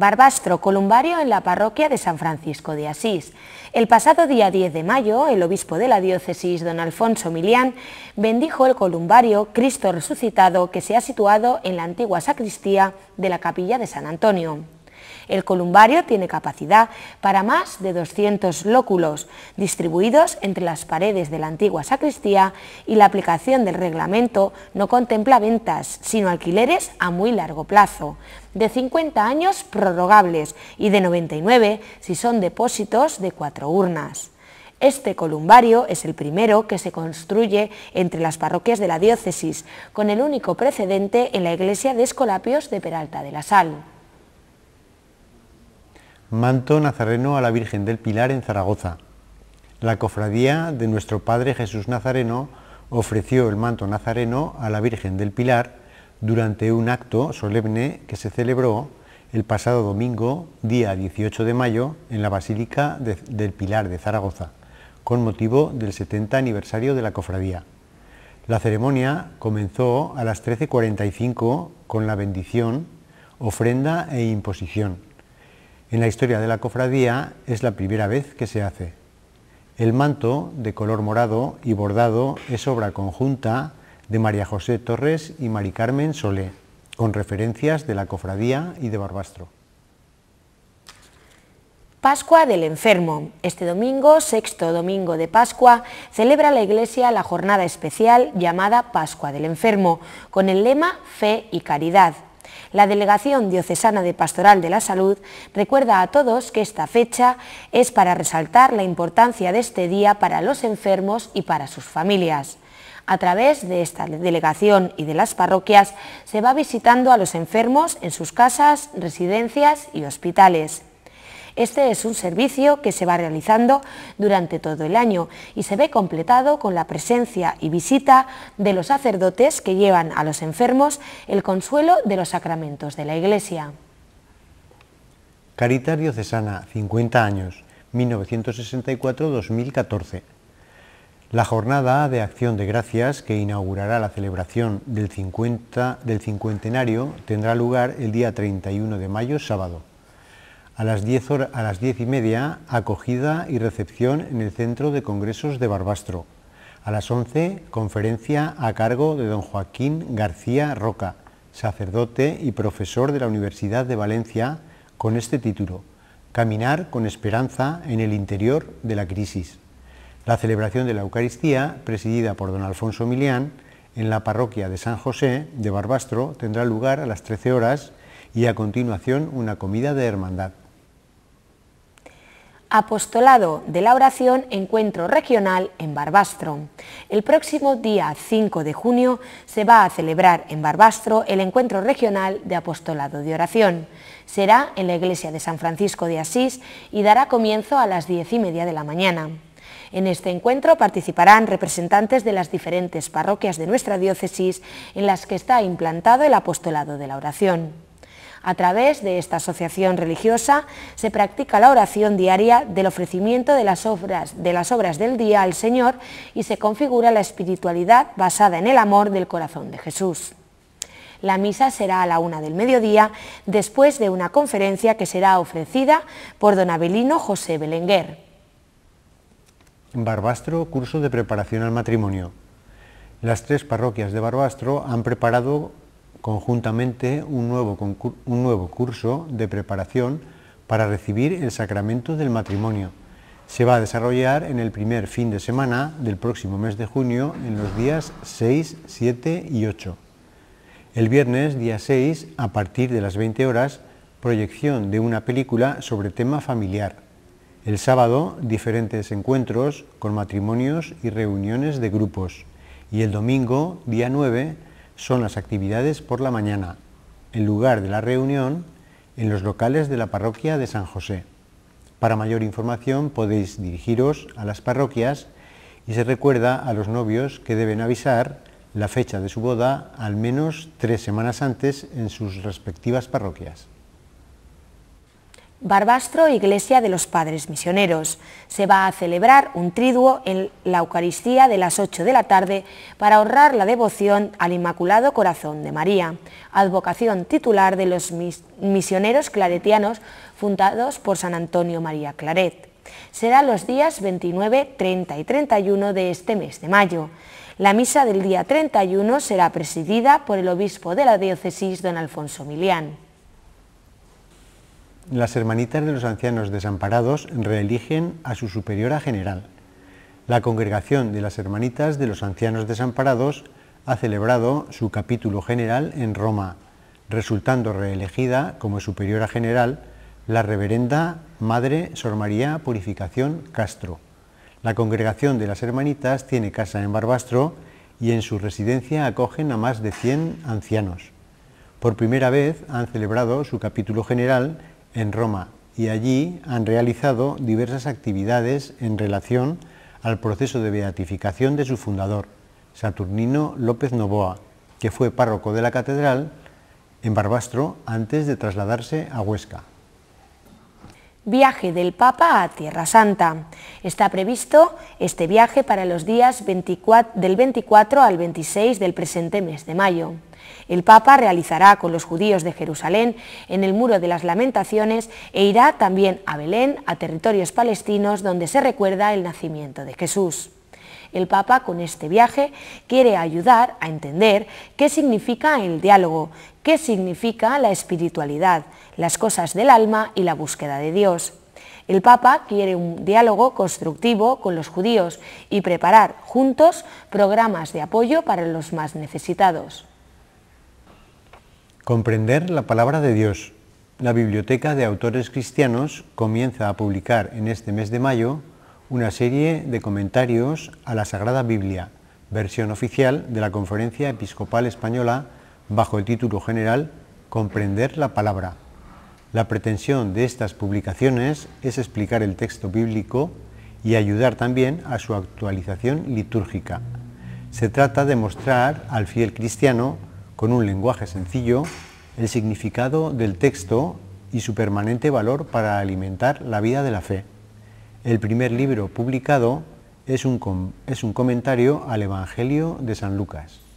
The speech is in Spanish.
Barbastro Columbario en la parroquia de San Francisco de Asís. El pasado día 10 de mayo, el obispo de la diócesis, don Alfonso Milián, bendijo el columbario Cristo resucitado que se ha situado en la antigua sacristía de la capilla de San Antonio. El columbario tiene capacidad para más de 200 lóculos, distribuidos entre las paredes de la antigua sacristía y la aplicación del reglamento no contempla ventas, sino alquileres a muy largo plazo, de 50 años prorrogables y de 99 si son depósitos de cuatro urnas. Este columbario es el primero que se construye entre las parroquias de la diócesis, con el único precedente en la iglesia de Escolapios de Peralta de la Sal. Manto Nazareno a la Virgen del Pilar en Zaragoza. La cofradía de nuestro Padre Jesús Nazareno ofreció el manto nazareno a la Virgen del Pilar durante un acto solemne que se celebró el pasado domingo, día 18 de mayo, en la Basílica del Pilar de Zaragoza, con motivo del 70 aniversario de la cofradía. La ceremonia comenzó a las 13.45 con la bendición, ofrenda e imposición en la historia de la cofradía es la primera vez que se hace. El manto, de color morado y bordado, es obra conjunta de María José Torres y Mari Carmen Solé, con referencias de la cofradía y de Barbastro. Pascua del Enfermo. Este domingo, sexto domingo de Pascua, celebra la Iglesia la jornada especial llamada Pascua del Enfermo, con el lema Fe y Caridad. La Delegación Diocesana de Pastoral de la Salud recuerda a todos que esta fecha es para resaltar la importancia de este día para los enfermos y para sus familias. A través de esta delegación y de las parroquias se va visitando a los enfermos en sus casas, residencias y hospitales. Este es un servicio que se va realizando durante todo el año y se ve completado con la presencia y visita de los sacerdotes que llevan a los enfermos el consuelo de los sacramentos de la Iglesia. Caritario Diocesana, 50 años, 1964-2014. La jornada de acción de gracias que inaugurará la celebración del, 50, del cincuentenario tendrá lugar el día 31 de mayo, sábado a las 10, y media, acogida y recepción en el Centro de Congresos de Barbastro. A las 11, conferencia a cargo de don Joaquín García Roca, sacerdote y profesor de la Universidad de Valencia, con este título, Caminar con esperanza en el interior de la crisis. La celebración de la Eucaristía, presidida por don Alfonso Milián, en la parroquia de San José de Barbastro, tendrá lugar a las 13 horas y a continuación una comida de hermandad. Apostolado de la Oración Encuentro Regional en Barbastro. El próximo día 5 de junio se va a celebrar en Barbastro el Encuentro Regional de Apostolado de Oración. Será en la Iglesia de San Francisco de Asís y dará comienzo a las diez y media de la mañana. En este encuentro participarán representantes de las diferentes parroquias de nuestra diócesis en las que está implantado el apostolado de la oración. A través de esta asociación religiosa se practica la oración diaria del ofrecimiento de las obras, de las obras del día al Señor y se configura la espiritualidad basada en el amor del corazón de Jesús. La misa será a la una del mediodía, después de una conferencia que será ofrecida por don Abelino José Belenguer. Barbastro, curso de preparación al matrimonio. Las tres parroquias de Barbastro han preparado conjuntamente un nuevo, un nuevo curso de preparación para recibir el sacramento del matrimonio. Se va a desarrollar en el primer fin de semana del próximo mes de junio en los días 6, 7 y 8. El viernes, día 6, a partir de las 20 horas, proyección de una película sobre tema familiar. El sábado, diferentes encuentros con matrimonios y reuniones de grupos. Y el domingo, día 9, son las actividades por la mañana, en lugar de la reunión, en los locales de la parroquia de San José. Para mayor información podéis dirigiros a las parroquias y se recuerda a los novios que deben avisar la fecha de su boda al menos tres semanas antes en sus respectivas parroquias. Barbastro, Iglesia de los Padres Misioneros. Se va a celebrar un triduo en la Eucaristía de las 8 de la tarde para ahorrar la devoción al Inmaculado Corazón de María, advocación titular de los misioneros claretianos fundados por San Antonio María Claret. Será los días 29, 30 y 31 de este mes de mayo. La misa del día 31 será presidida por el obispo de la diócesis, don Alfonso Milián las hermanitas de los ancianos desamparados reeligen a su superiora general. La congregación de las hermanitas de los ancianos desamparados ha celebrado su capítulo general en Roma, resultando reelegida como superiora general la reverenda Madre Sor María Purificación Castro. La congregación de las hermanitas tiene casa en Barbastro y en su residencia acogen a más de 100 ancianos. Por primera vez han celebrado su capítulo general en Roma y allí han realizado diversas actividades en relación al proceso de beatificación de su fundador, Saturnino López Novoa, que fue párroco de la catedral en Barbastro antes de trasladarse a Huesca. Viaje del Papa a Tierra Santa. Está previsto este viaje para los días del 24 al 26 del presente mes de mayo. El Papa realizará con los judíos de Jerusalén en el Muro de las Lamentaciones e irá también a Belén, a territorios palestinos donde se recuerda el nacimiento de Jesús. El Papa con este viaje quiere ayudar a entender qué significa el diálogo, qué significa la espiritualidad, las cosas del alma y la búsqueda de Dios. El Papa quiere un diálogo constructivo con los judíos y preparar juntos programas de apoyo para los más necesitados. Comprender la palabra de Dios. La Biblioteca de Autores Cristianos comienza a publicar en este mes de mayo una serie de comentarios a la Sagrada Biblia, versión oficial de la Conferencia Episcopal Española bajo el título general Comprender la palabra. La pretensión de estas publicaciones es explicar el texto bíblico y ayudar también a su actualización litúrgica. Se trata de mostrar al fiel cristiano con un lenguaje sencillo el significado del texto y su permanente valor para alimentar la vida de la fe. El primer libro publicado es un, es un comentario al Evangelio de San Lucas.